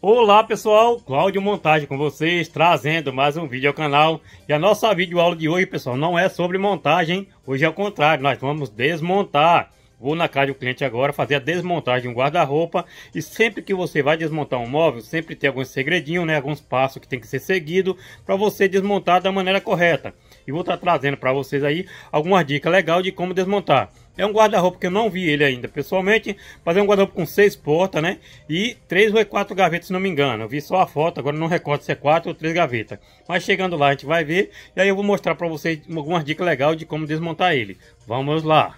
Olá pessoal, Cláudio Montagem com vocês, trazendo mais um vídeo ao canal. E a nossa videoaula de hoje, pessoal, não é sobre montagem, hoje é o contrário, nós vamos desmontar. Vou na casa do cliente agora fazer a desmontagem de um guarda-roupa e sempre que você vai desmontar um móvel, sempre tem alguns segredinhos, né, alguns passos que tem que ser seguido para você desmontar da maneira correta e vou estar tá trazendo para vocês aí algumas dicas legais de como desmontar. É um guarda-roupa que eu não vi ele ainda pessoalmente, mas é um guarda-roupa com seis portas, né? E três ou quatro gavetas, se não me engano. Eu vi só a foto, agora não recordo se é quatro ou três gavetas. Mas chegando lá a gente vai ver, e aí eu vou mostrar para vocês algumas dicas legais de como desmontar ele. Vamos lá!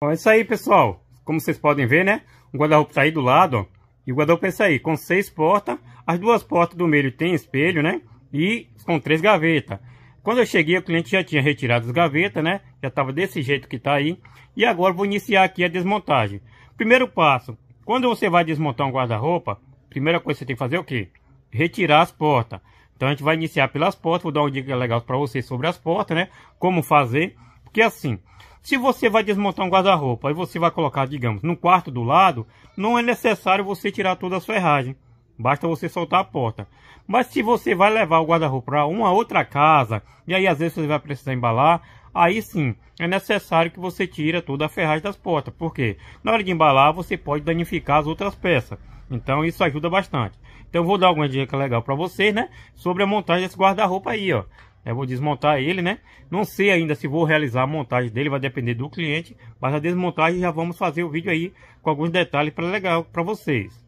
Bom, é isso aí, pessoal. Como vocês podem ver, né? O guarda-roupa tá aí do lado, E o guarda-roupa é aí, com seis portas. As duas portas do meio tem espelho, né? E com três gavetas. Quando eu cheguei, o cliente já tinha retirado as gavetas, né? Já estava desse jeito que está aí. E agora vou iniciar aqui a desmontagem. Primeiro passo, quando você vai desmontar um guarda-roupa, primeira coisa que você tem que fazer é o quê? Retirar as portas. Então a gente vai iniciar pelas portas, vou dar uma dica legal para vocês sobre as portas, né? Como fazer. Porque assim, se você vai desmontar um guarda-roupa e você vai colocar, digamos, no quarto do lado, não é necessário você tirar toda a sua ferragem. Basta você soltar a porta. Mas se você vai levar o guarda-roupa para uma outra casa, e aí às vezes você vai precisar embalar, aí sim é necessário que você tire toda a ferragem das portas, porque na hora de embalar você pode danificar as outras peças. Então isso ajuda bastante. Então vou dar alguma dica legal para vocês, né, sobre a montagem desse guarda-roupa aí, ó. Eu vou desmontar ele, né? Não sei ainda se vou realizar a montagem dele, vai depender do cliente. Mas a desmontagem já vamos fazer o vídeo aí com alguns detalhes para legal para vocês.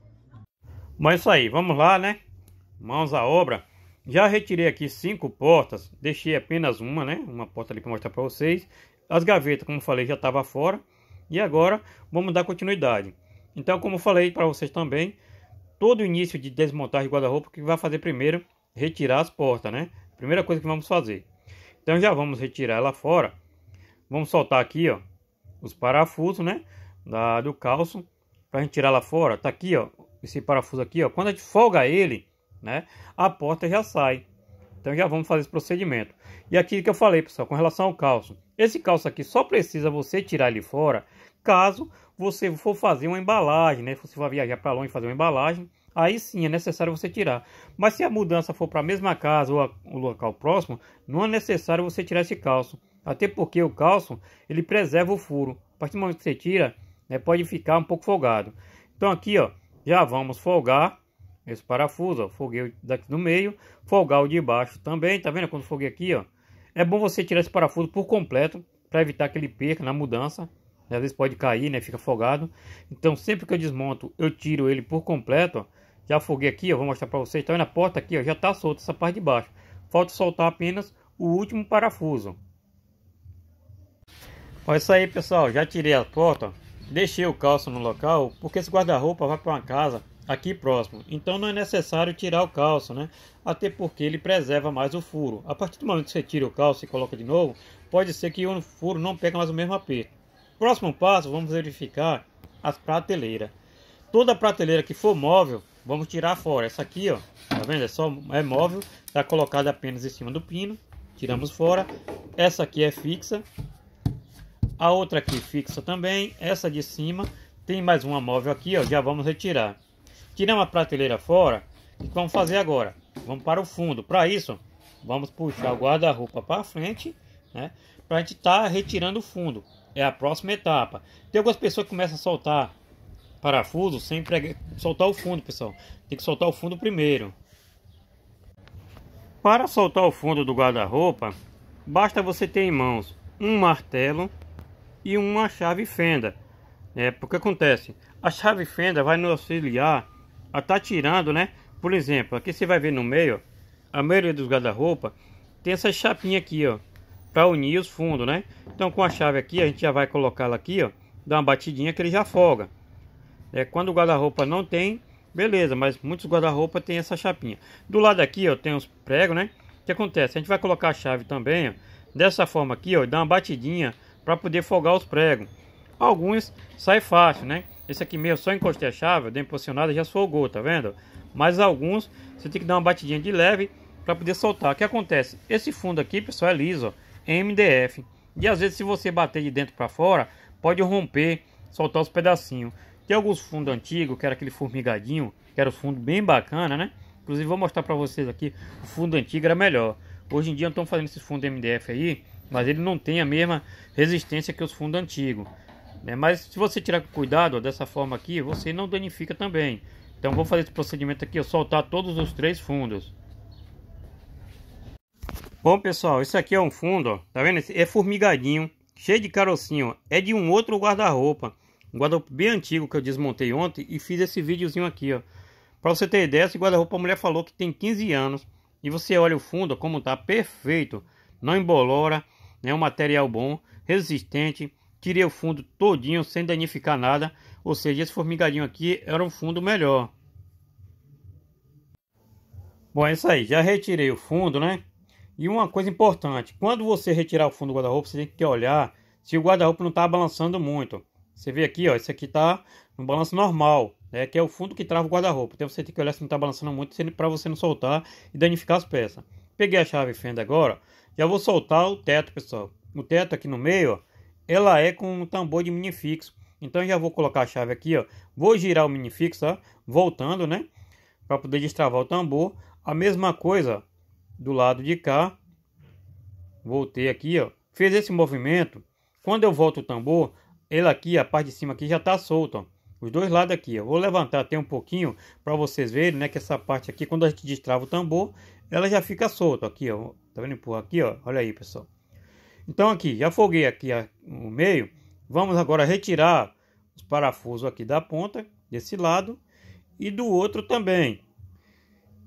Mas isso aí, vamos lá, né? Mãos à obra. Já retirei aqui cinco portas, deixei apenas uma, né? Uma porta ali para mostrar para vocês. As gavetas, como falei, já estava fora. E agora vamos dar continuidade. Então, como falei para vocês também, todo início de desmontagem de guarda-roupa o que vai fazer primeiro retirar as portas, né? Primeira coisa que vamos fazer. Então já vamos retirar ela fora. Vamos soltar aqui, ó, os parafusos, né? Da, do calço para a gente tirar lá fora. Tá aqui, ó, esse parafuso aqui, ó, quando a gente folga ele, né, a porta já sai. Então já vamos fazer esse procedimento. E aqui que eu falei, pessoal, com relação ao calço. Esse calço aqui só precisa você tirar ele fora caso você for fazer uma embalagem, né? você vai viajar para longe fazer uma embalagem, aí sim é necessário você tirar. Mas se a mudança for para a mesma casa ou o local próximo, não é necessário você tirar esse calço. Até porque o calço, ele preserva o furo. A partir do momento que você tira, né, pode ficar um pouco folgado. Então aqui, ó, já vamos folgar esse parafuso, ó, folguei daqui no meio, folgar o de baixo também, tá vendo quando folguei aqui, ó? É bom você tirar esse parafuso por completo, para evitar que ele perca na mudança, né? às vezes pode cair, né, fica folgado. Então sempre que eu desmonto, eu tiro ele por completo, ó. Já folguei aqui, ó, vou mostrar para vocês, tá vendo a porta aqui, ó, já tá solta essa parte de baixo. Falta soltar apenas o último parafuso. Olha isso aí, pessoal, já tirei a porta, Deixei o calço no local porque esse guarda-roupa vai para uma casa aqui próximo. Então não é necessário tirar o calço, né? Até porque ele preserva mais o furo. A partir do momento que você tira o calço e coloca de novo, pode ser que o furo não pegue mais o mesmo aperto. Próximo passo, vamos verificar as prateleiras. Toda prateleira que for móvel, vamos tirar fora. Essa aqui, ó, tá vendo? É só é móvel, tá colocada apenas em cima do pino. Tiramos fora. Essa aqui é fixa, a outra aqui fixa também, essa de cima, tem mais uma móvel aqui, ó, já vamos retirar. Tiramos a prateleira fora, o que vamos fazer agora? Vamos para o fundo, para isso, vamos puxar o guarda-roupa para frente, né, para a gente estar tá retirando o fundo, é a próxima etapa. Tem algumas pessoas que começam a soltar parafuso sem pregar, soltar o fundo, pessoal, tem que soltar o fundo primeiro. Para soltar o fundo do guarda-roupa, basta você ter em mãos um martelo, e uma chave fenda. É, porque acontece, a chave fenda vai nos auxiliar a estar tá tirando, né? Por exemplo, aqui você vai ver no meio, a maioria dos guarda-roupa tem essa chapinha aqui, ó, para unir os fundos, né? Então com a chave aqui, a gente já vai colocá-la aqui, ó, dá uma batidinha que ele já folga. É, quando o guarda-roupa não tem, beleza, mas muitos guarda-roupa tem essa chapinha. Do lado aqui, ó, tem uns pregos, né? O que acontece? A gente vai colocar a chave também, ó, dessa forma aqui, ó, dá uma batidinha para poder folgar os pregos. Alguns sai fácil, né? Esse aqui mesmo, só encostei a chave, dei posicionada já folgou, tá vendo? Mas alguns você tem que dar uma batidinha de leve para poder soltar. O que acontece? Esse fundo aqui, pessoal, é liso, ó, é MDF. E às vezes se você bater de dentro para fora, pode romper, soltar os pedacinhos. Tem alguns fundos antigos, que era aquele formigadinho, que era um fundo bem bacana, né? Inclusive vou mostrar para vocês aqui, o fundo antigo era melhor. Hoje em dia não estão fazendo esses fundos MDF aí, mas ele não tem a mesma resistência que os fundos antigos. Né? Mas se você tirar com cuidado ó, dessa forma aqui, você não danifica também. Então vou fazer esse procedimento aqui, eu soltar todos os três fundos. Bom pessoal, isso aqui é um fundo, ó, tá vendo? é formigadinho, cheio de carocinho, ó. é de um outro guarda-roupa. Um guarda-roupa bem antigo que eu desmontei ontem e fiz esse videozinho aqui, ó. Para você ter ideia, esse guarda-roupa a mulher falou que tem 15 anos. E você olha o fundo, como tá perfeito. Não embolora, é um material bom, resistente, tirei o fundo todinho sem danificar nada, ou seja, esse formigadinho aqui era um fundo melhor. Bom, é isso aí, já retirei o fundo, né? E uma coisa importante, quando você retirar o fundo do guarda-roupa, você tem que olhar se o guarda-roupa não está balançando muito. Você vê aqui, ó, esse aqui está no balanço normal, né, que é o fundo que trava o guarda-roupa. Então você tem que olhar se não está balançando muito para você não soltar e danificar as peças. Peguei a chave fenda agora, já vou soltar o teto, pessoal. O teto aqui no meio, ó, ela é com um tambor de mini Então já vou colocar a chave aqui, ó. Vou girar o mini ó, voltando, né? Para poder destravar o tambor. A mesma coisa ó, do lado de cá. Voltei aqui, ó. Fez esse movimento. Quando eu volto o tambor, ele aqui, a parte de cima aqui já tá solta, ó. Os dois lados aqui, eu vou levantar até um pouquinho para vocês verem, né, que essa parte aqui, quando a gente destrava o tambor, ela já fica solta aqui, ó. Tá vendo? Empurra aqui, ó. Olha aí, pessoal. Então aqui, já folguei aqui o meio. Vamos agora retirar os parafusos aqui da ponta, desse lado, e do outro também.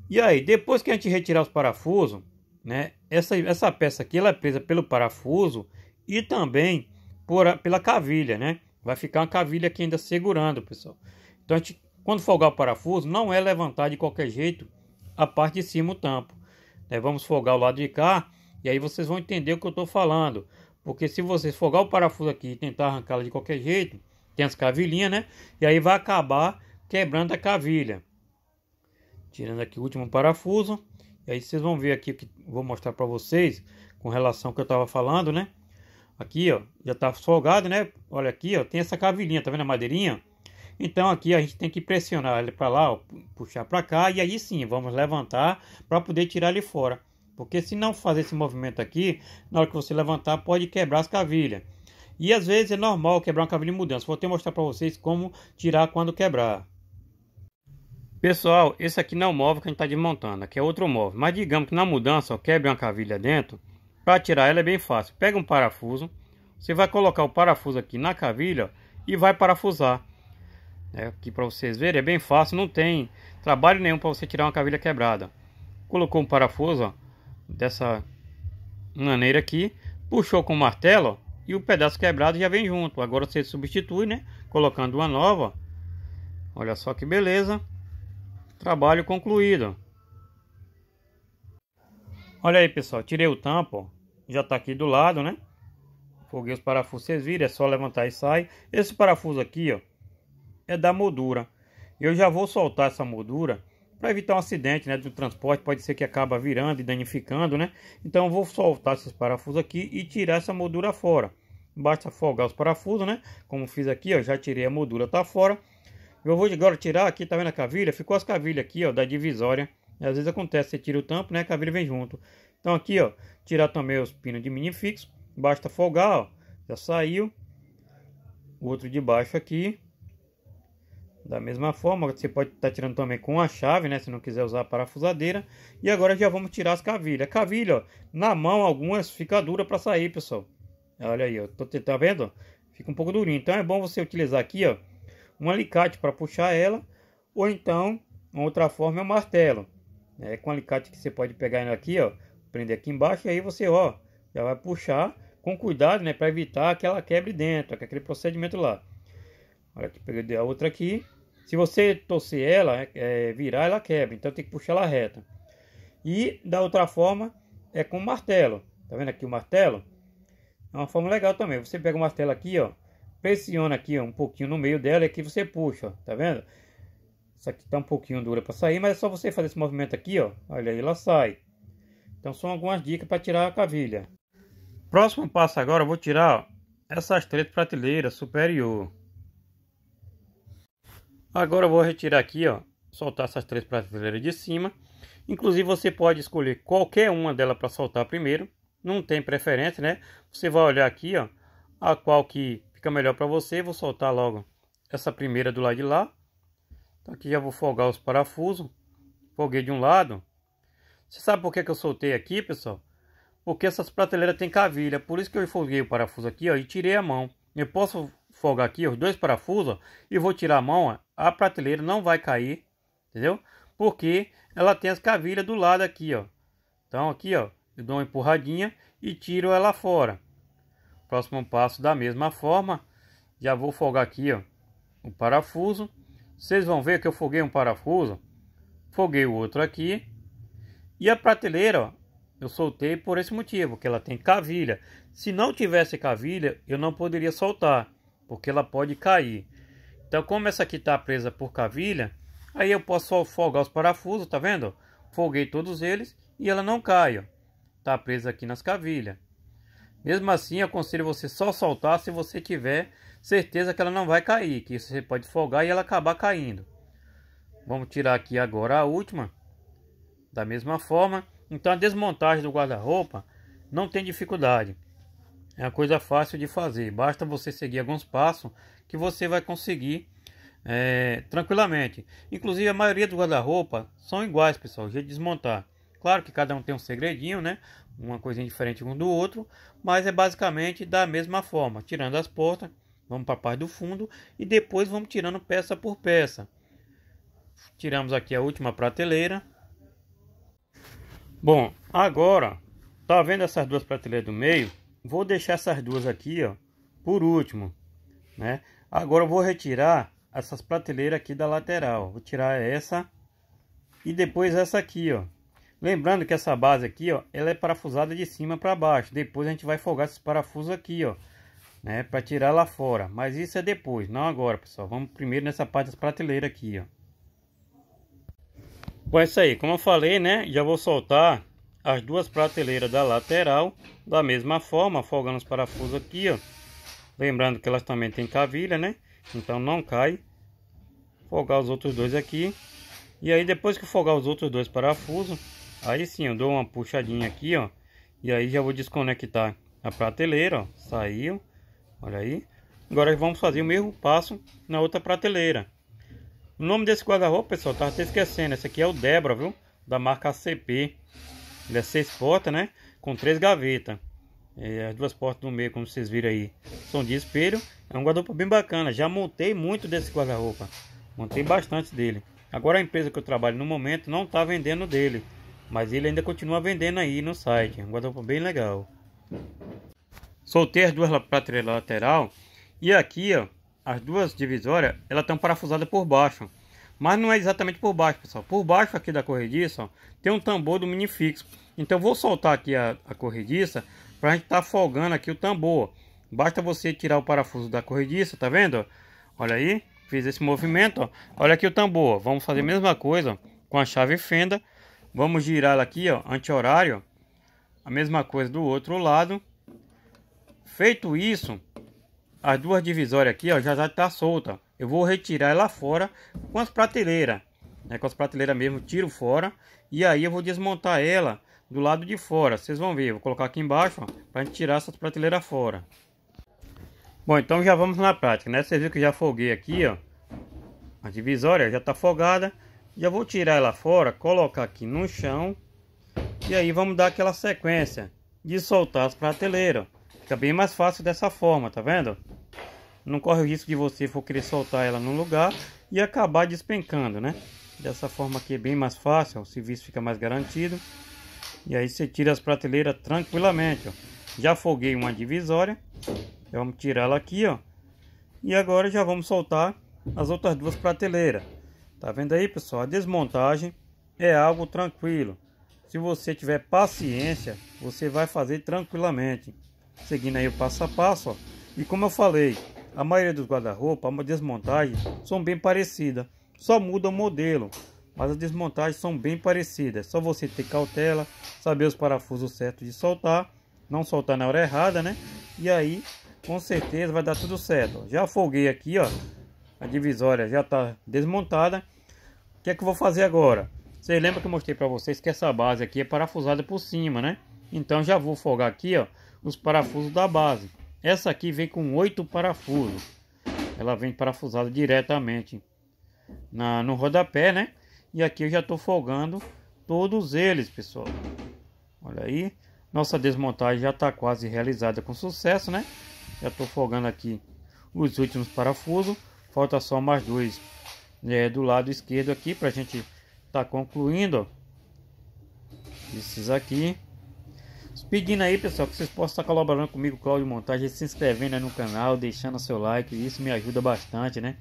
E aí, depois que a gente retirar os parafusos, né, essa, essa peça aqui, ela é presa pelo parafuso e também por a, pela cavilha, né? Vai ficar uma cavilha aqui ainda segurando, pessoal. Então, gente, quando folgar o parafuso, não é levantar de qualquer jeito a parte de cima o tampo. Né? Vamos folgar o lado de cá e aí vocês vão entender o que eu estou falando. Porque se vocês folgar o parafuso aqui e tentar arrancá-lo de qualquer jeito, tem as cavilhinhas, né? E aí vai acabar quebrando a cavilha. Tirando aqui o último parafuso. E aí vocês vão ver aqui, que vou mostrar para vocês com relação ao que eu estava falando, né? Aqui, ó, já tá folgado, né? Olha aqui, ó, tem essa cavilinha, tá vendo a madeirinha? Então aqui a gente tem que pressionar ele para lá, ó, puxar para cá e aí sim vamos levantar para poder tirar ele fora. Porque se não fazer esse movimento aqui, na hora que você levantar pode quebrar as cavilhas. E às vezes é normal quebrar uma cavilha em mudança. Vou até mostrar para vocês como tirar quando quebrar. Pessoal, esse aqui não é o móvel que a gente está desmontando, aqui é outro móvel. Mas digamos que na mudança ó, quebre uma cavilha dentro, para tirar ela é bem fácil. Pega um parafuso, você vai colocar o parafuso aqui na cavilha e vai parafusar. É, aqui para vocês verem é bem fácil, não tem trabalho nenhum para você tirar uma cavilha quebrada. Colocou um parafuso ó, dessa maneira aqui, puxou com o martelo e o pedaço quebrado já vem junto. Agora você substitui, né? Colocando uma nova. Olha só que beleza. Trabalho concluído. Olha aí pessoal, tirei o tampo, já tá aqui do lado, né? Foguei os parafusos, vocês viram, é só levantar e sai. Esse parafuso aqui, ó, é da moldura. Eu já vou soltar essa moldura para evitar um acidente, né, do transporte, pode ser que acaba virando e danificando, né? Então eu vou soltar esses parafusos aqui e tirar essa moldura fora. Basta folgar os parafusos, né? Como fiz aqui, ó, já tirei a moldura, tá fora. Eu vou agora tirar aqui, tá vendo a cavilha? Ficou as cavilhas aqui, ó, da divisória. Às vezes acontece, você tira o tampo, né? A cavilha vem junto. Então aqui, ó, tirar também os pinos de mini fixo. Basta folgar, ó, já saiu. O outro de baixo aqui. Da mesma forma, você pode estar tá tirando também com a chave, né? Se não quiser usar a parafusadeira. E agora já vamos tirar as cavilhas. Cavilha, ó, na mão algumas fica dura para sair, pessoal. Olha aí, ó, tô, tá vendo? Fica um pouco durinho. Então é bom você utilizar aqui, ó, um alicate para puxar ela. Ou então, outra forma é o um martelo. É com alicate que você pode pegar aqui, ó prender aqui embaixo e aí você, ó, já vai puxar com cuidado, né, para evitar que ela quebre dentro, aquele procedimento lá. Olha que peguei a outra aqui. Se você torcer ela, é, virar, ela quebra, então tem que puxar ela reta. E da outra forma é com martelo. Tá vendo aqui o martelo? É uma forma legal também. Você pega o martelo aqui, ó, pressiona aqui ó, um pouquinho no meio dela é e aqui você puxa, ó, tá vendo? Isso aqui tá um pouquinho dura para sair, mas é só você fazer esse movimento aqui, ó. Olha aí, ela sai. Então são algumas dicas para tirar a cavilha. Próximo passo agora eu vou tirar essas três prateleiras superior. Agora eu vou retirar aqui, ó, soltar essas três prateleiras de cima. Inclusive você pode escolher qualquer uma delas para soltar primeiro. Não tem preferência, né? Você vai olhar aqui, ó, a qual que fica melhor para você. Vou soltar logo essa primeira do lado de lá. Então aqui já vou folgar os parafusos. Folguei de um lado, você sabe por que, que eu soltei aqui, pessoal? Porque essas prateleiras têm cavilha, por isso que eu folguei o parafuso aqui, ó, e tirei a mão. Eu posso folgar aqui os dois parafusos ó, e vou tirar a mão, ó, a prateleira não vai cair, entendeu? Porque ela tem as cavilhas do lado aqui, ó. Então aqui, ó, eu dou uma empurradinha e tiro ela fora. Próximo passo da mesma forma, já vou folgar aqui, ó, o parafuso. Vocês vão ver que eu folguei um parafuso, folguei o outro aqui e a prateleira, ó, eu soltei por esse motivo, que ela tem cavilha. Se não tivesse cavilha, eu não poderia soltar, porque ela pode cair. Então, como essa aqui está presa por cavilha, aí eu posso só folgar os parafusos, tá vendo? Folguei todos eles e ela não cai, ó. Tá presa aqui nas cavilhas. Mesmo assim, aconselho você só soltar se você tiver certeza que ela não vai cair, que você pode folgar e ela acabar caindo. Vamos tirar aqui agora a última. Da mesma forma, então a desmontagem do guarda-roupa não tem dificuldade. É uma coisa fácil de fazer. Basta você seguir alguns passos que você vai conseguir é, tranquilamente. Inclusive a maioria dos guarda-roupa são iguais, pessoal. O jeito de desmontar. Claro que cada um tem um segredinho, né? Uma coisinha diferente um do outro, mas é basicamente da mesma forma. Tirando as portas, vamos para a parte do fundo e depois vamos tirando peça por peça. Tiramos aqui a última prateleira, Bom, agora, tá vendo essas duas prateleiras do meio? Vou deixar essas duas aqui, ó, por último, né? Agora eu vou retirar essas prateleiras aqui da lateral. Vou tirar essa e depois essa aqui, ó. Lembrando que essa base aqui, ó, ela é parafusada de cima para baixo. Depois a gente vai folgar esses parafusos aqui, ó, né, para tirar lá fora. Mas isso é depois, não agora, pessoal. Vamos primeiro nessa parte das prateleiras aqui, ó. Bom, é isso aí. Como eu falei, né? Já vou soltar as duas prateleiras da lateral da mesma forma, folgando os parafusos aqui, ó. Lembrando que elas também têm cavilha, né? Então não cai. Folgar os outros dois aqui. E aí depois que folgar os outros dois parafusos, aí sim eu dou uma puxadinha aqui, ó. E aí já vou desconectar a prateleira, ó. Saiu. Olha aí. Agora vamos fazer o mesmo passo na outra prateleira. O nome desse guarda-roupa, pessoal, tava até esquecendo. Esse aqui é o Debra, viu? Da marca ACP. Ele é seis portas, né? Com três gavetas. É, as duas portas do meio, como vocês viram aí, são de espelho. É um guarda-roupa bem bacana. Já montei muito desse guarda-roupa. Montei bastante dele. Agora a empresa que eu trabalho no momento não está vendendo dele. Mas ele ainda continua vendendo aí no site. É um guarda-roupa bem legal. Soltei as duas prateleiras lateral. E aqui, ó, as duas divisórias, elas estão parafusadas por baixo. Mas não é exatamente por baixo, pessoal. Por baixo aqui da corrediça, ó, tem um tambor do minifixo. Então vou soltar aqui a, a corrediça para a gente estar tá folgando aqui o tambor. Basta você tirar o parafuso da corrediça, tá vendo? Olha aí, fiz esse movimento, ó. Olha aqui o tambor, Vamos fazer a mesma coisa ó, com a chave fenda. Vamos girar ela aqui, anti-horário. A mesma coisa do outro lado. Feito isso, as duas divisórias aqui, ó, já já tá solta. Eu vou retirar ela fora com as prateleiras, né, com as prateleiras mesmo, tiro fora. E aí eu vou desmontar ela do lado de fora, vocês vão ver. vou colocar aqui embaixo, para tirar essas prateleiras fora. Bom, então já vamos na prática, né? Vocês viram que já foguei aqui, ó. A divisória já tá folgada. Já vou tirar ela fora, colocar aqui no chão. E aí vamos dar aquela sequência de soltar as prateleiras. Fica bem mais fácil dessa forma, tá vendo? Não corre o risco de você for querer soltar ela num lugar e acabar despencando, né? Dessa forma aqui é bem mais fácil, o serviço fica mais garantido. E aí você tira as prateleiras tranquilamente, ó. Já folguei uma divisória. Já vamos tirar ela aqui, ó. E agora já vamos soltar as outras duas prateleiras. Tá vendo aí, pessoal? A desmontagem é algo tranquilo. Se você tiver paciência, você vai fazer tranquilamente seguindo aí o passo a passo. Ó. E como eu falei, a maioria dos guarda-roupa, a desmontagem são bem parecidas, só muda o modelo, mas as desmontagens são bem parecidas. É só você ter cautela, saber os parafusos certos de soltar, não soltar na hora errada, né? E aí, com certeza vai dar tudo certo. Já folguei aqui, ó, a divisória já tá desmontada. O que é que eu vou fazer agora? Você lembra que eu mostrei para vocês que essa base aqui é parafusada por cima, né? Então já vou folgar aqui, ó os parafusos da base. Essa aqui vem com oito parafusos. Ela vem parafusada diretamente na, no rodapé, né? E aqui eu já estou folgando todos eles, pessoal. Olha aí. Nossa desmontagem já está quase realizada com sucesso, né? Já estou folgando aqui os últimos parafusos. Falta só mais dois né, do lado esquerdo aqui para a gente estar tá concluindo. Ó. Esses aqui. Pedindo aí, pessoal, que vocês possam estar colaborando comigo, Cláudio Montagem, se inscrevendo aí no canal, deixando seu like, isso me ajuda bastante, né?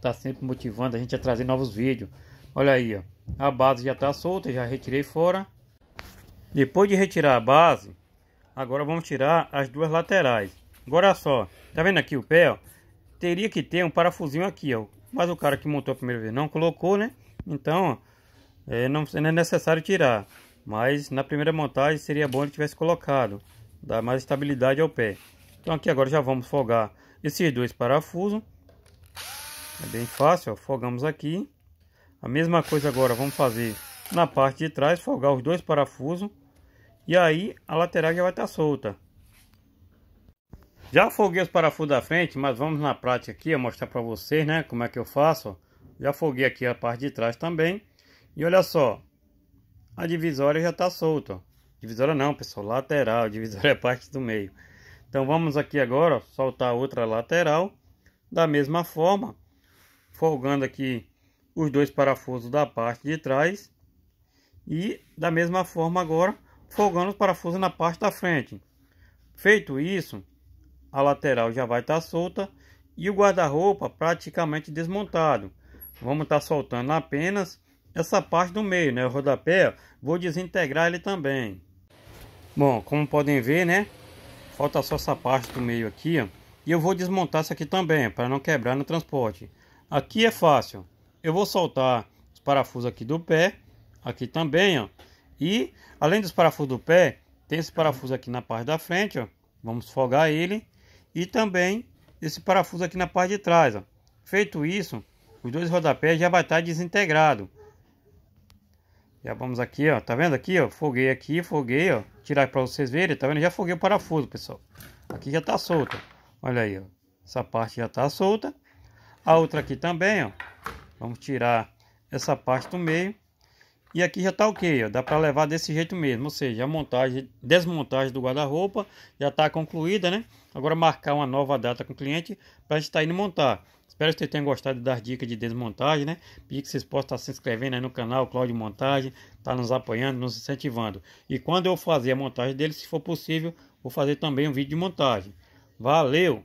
Tá sempre motivando a gente a trazer novos vídeos. Olha aí, ó. A base já tá solta, já retirei fora. Depois de retirar a base, agora vamos tirar as duas laterais. Agora só, tá vendo aqui o pé, ó? Teria que ter um parafusinho aqui, ó. Mas o cara que montou a primeira vez não colocou, né? Então, ó, é, não, não é necessário tirar. Mas na primeira montagem seria bom ele tivesse colocado, dar mais estabilidade ao pé. Então aqui agora já vamos folgar esses dois parafusos. É bem fácil, ó, folgamos aqui. A mesma coisa agora vamos fazer na parte de trás, folgar os dois parafusos. E aí a lateral já vai estar tá solta. Já folguei os parafusos da frente, mas vamos na prática aqui, mostrar para vocês, né, como é que eu faço. Já folguei aqui a parte de trás também. E olha só, a divisória já está solta. Divisória não, pessoal, lateral, divisória é parte do meio. Então vamos aqui agora soltar outra lateral da mesma forma, folgando aqui os dois parafusos da parte de trás e da mesma forma agora folgando os parafusos na parte da frente. Feito isso, a lateral já vai estar tá solta e o guarda-roupa praticamente desmontado. Vamos estar tá soltando apenas essa parte do meio, né? O rodapé, vou desintegrar ele também. Bom, como podem ver, né? Falta só essa parte do meio aqui, ó. E eu vou desmontar isso aqui também, para não quebrar no transporte. Aqui é fácil. Eu vou soltar os parafusos aqui do pé, aqui também, ó. E, além dos parafusos do pé, tem esse parafuso aqui na parte da frente, ó. Vamos folgar ele. E também esse parafuso aqui na parte de trás, ó. Feito isso, os dois rodapés já vai estar tá desintegrado. Já vamos aqui, ó. Tá vendo aqui, ó? Foguei aqui, foguei, ó. Tirar para vocês verem, tá vendo? Já foguei o parafuso, pessoal. Aqui já tá solta. Olha aí, ó. Essa parte já tá solta. A outra aqui também, ó. Vamos tirar essa parte do meio. E aqui já tá ok, ó. Dá para levar desse jeito mesmo. Ou seja, a montagem, desmontagem do guarda-roupa já tá concluída, né? Agora marcar uma nova data com o cliente para a gente tá indo montar. Espero que vocês tenham gostado das dicas de desmontagem, né? Pedir que vocês possam estar se inscrevendo aí no canal Cláudio Montagem, tá nos apoiando, nos incentivando. E quando eu fazer a montagem dele, se for possível, vou fazer também um vídeo de montagem. Valeu!